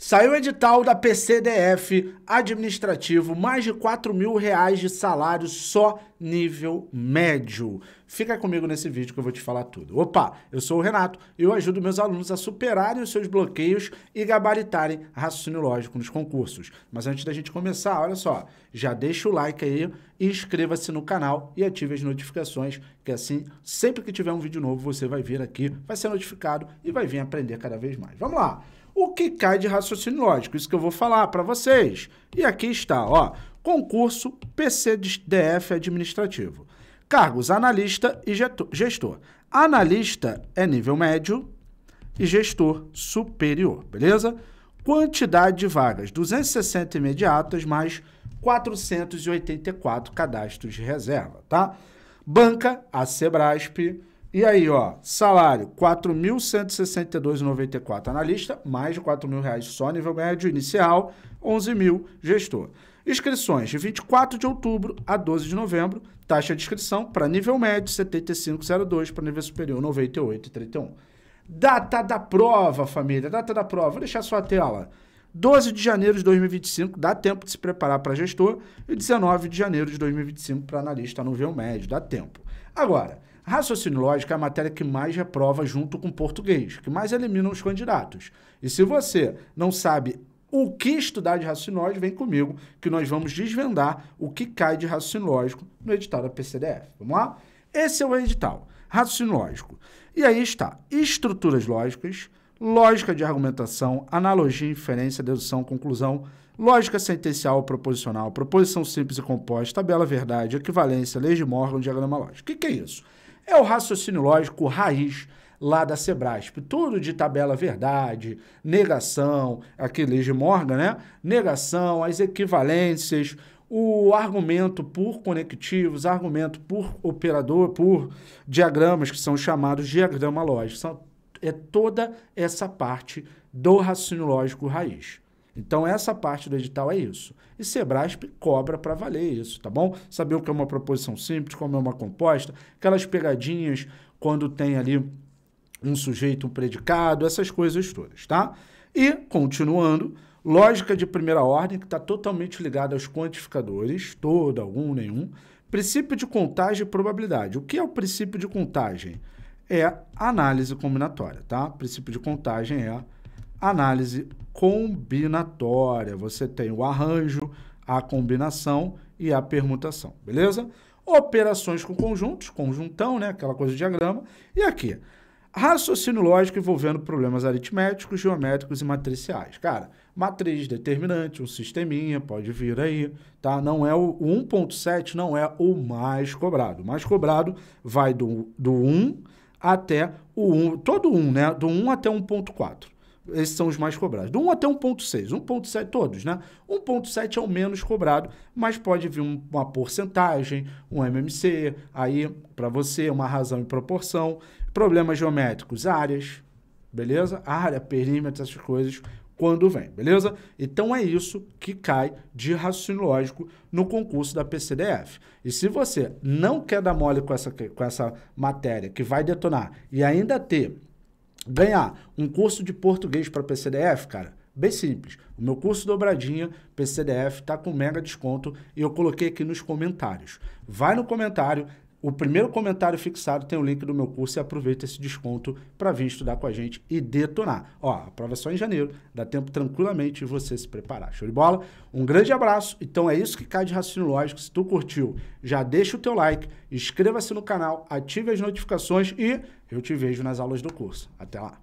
Saiu o edital da PCDF administrativo, mais de 4 mil reais de salário só nível médio. Fica comigo nesse vídeo que eu vou te falar tudo. Opa, eu sou o Renato e eu ajudo meus alunos a superarem os seus bloqueios e gabaritarem raciocínio lógico nos concursos. Mas antes da gente começar, olha só, já deixa o like aí, inscreva-se no canal e ative as notificações, que assim, sempre que tiver um vídeo novo, você vai vir aqui, vai ser notificado e vai vir aprender cada vez mais. Vamos lá! o que cai de raciocínio lógico. Isso que eu vou falar para vocês. E aqui está, ó, concurso PCDF administrativo. Cargos analista e gestor. Analista é nível médio e gestor superior, beleza? Quantidade de vagas, 260 imediatas mais 484 cadastros de reserva, tá? Banca, a Sebrasp, e aí, ó, salário 4.162,94 analista, mais de R$ mil reais só nível médio inicial, 11 mil gestor. Inscrições de 24 de outubro a 12 de novembro, taxa de inscrição para nível médio 7502, para nível superior 9831. Data da prova, família, data da prova, vou deixar sua tela. 12 de janeiro de 2025, dá tempo de se preparar para gestor, e 19 de janeiro de 2025 para analista nível médio, dá tempo. Agora, Raciocínio lógico é a matéria que mais reprova junto com português, que mais elimina os candidatos. E se você não sabe o que estudar de raciocínio lógico, vem comigo, que nós vamos desvendar o que cai de raciocínio lógico no edital da PCDF. Vamos lá? Esse é o edital, raciocínio lógico. E aí está, estruturas lógicas, lógica de argumentação, analogia, inferência, dedução, conclusão, lógica sentencial proposicional, proposição simples e composta, tabela verdade, equivalência, leis de Morgan, diagrama lógico. O que, que é isso? É o raciocínio lógico raiz lá da Sebrasp. Tudo de tabela verdade, negação, aqui de Morgan, né? Negação, as equivalências, o argumento por conectivos, argumento por operador, por diagramas que são chamados diagrama lógico. São, é toda essa parte do raciocínio lógico raiz. Então, essa parte do edital é isso. E Sebrasp cobra para valer isso, tá bom? Saber o que é uma proposição simples, como é uma composta, aquelas pegadinhas quando tem ali um sujeito, um predicado, essas coisas todas, tá? E, continuando, lógica de primeira ordem, que está totalmente ligada aos quantificadores, todo, algum, nenhum. Princípio de contagem e probabilidade. O que é o princípio de contagem? É análise combinatória, tá? O princípio de contagem é análise combinatória. Você tem o arranjo, a combinação e a permutação, beleza? Operações com conjuntos, conjuntão, né? Aquela coisa de diagrama. E aqui, raciocínio lógico envolvendo problemas aritméticos, geométricos e matriciais. Cara, matriz determinante, um sisteminha, pode vir aí, tá? Não é o, 1.7, não é o mais cobrado. O mais cobrado vai do, do 1 até o 1, todo 1, né? Do 1 até 1.4. Esses são os mais cobrados. Do 1 até 1,6. 1,7 todos, né? 1,7 é o menos cobrado, mas pode vir uma porcentagem, um MMC, aí para você, uma razão e proporção. Problemas geométricos, áreas, beleza? Área, perímetro, essas coisas, quando vem, beleza? Então é isso que cai de raciocínio lógico no concurso da PCDF. E se você não quer dar mole com essa, com essa matéria que vai detonar e ainda ter ganhar um curso de português para PCDF, cara, bem simples. O meu curso dobradinha PCDF está com mega desconto e eu coloquei aqui nos comentários. Vai no comentário, o primeiro comentário fixado tem o link do meu curso e aproveita esse desconto para vir estudar com a gente e detonar. Ó, a prova é só em janeiro, dá tempo tranquilamente de você se preparar. Show de bola? Um grande abraço. Então é isso que cai de raciocínio lógico. Se tu curtiu, já deixa o teu like, inscreva-se no canal, ative as notificações e eu te vejo nas aulas do curso. Até lá.